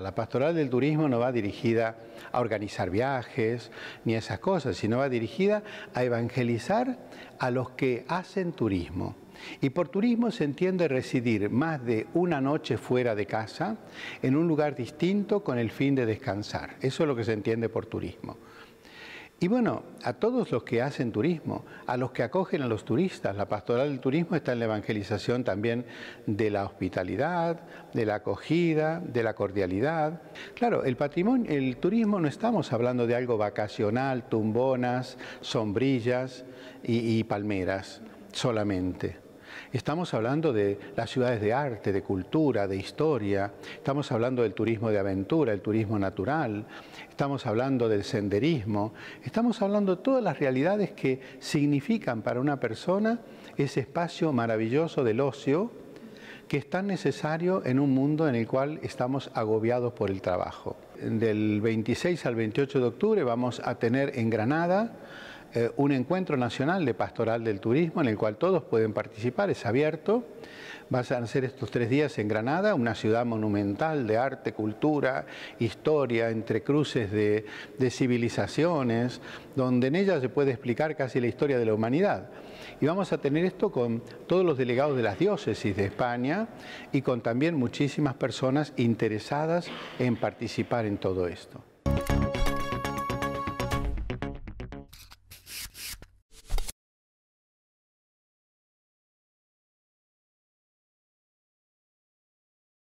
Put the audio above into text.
La pastoral del turismo no va dirigida a organizar viajes ni esas cosas, sino va dirigida a evangelizar a los que hacen turismo. Y por turismo se entiende residir más de una noche fuera de casa, en un lugar distinto con el fin de descansar. Eso es lo que se entiende por turismo. Y bueno, a todos los que hacen turismo, a los que acogen a los turistas, la pastoral del turismo está en la evangelización también de la hospitalidad, de la acogida, de la cordialidad. Claro, el patrimonio, el turismo no estamos hablando de algo vacacional, tumbonas, sombrillas y, y palmeras solamente. Estamos hablando de las ciudades de arte, de cultura, de historia, estamos hablando del turismo de aventura, el turismo natural, estamos hablando del senderismo, estamos hablando de todas las realidades que significan para una persona ese espacio maravilloso del ocio que es tan necesario en un mundo en el cual estamos agobiados por el trabajo. Del 26 al 28 de octubre vamos a tener en Granada eh, un encuentro nacional de pastoral del turismo en el cual todos pueden participar, es abierto. Vas a ser estos tres días en Granada, una ciudad monumental de arte, cultura, historia, entre cruces de civilizaciones, donde en ella se puede explicar casi la historia de la humanidad. Y vamos a tener esto con todos los delegados de las diócesis de España y con también muchísimas personas interesadas en participar en todo esto.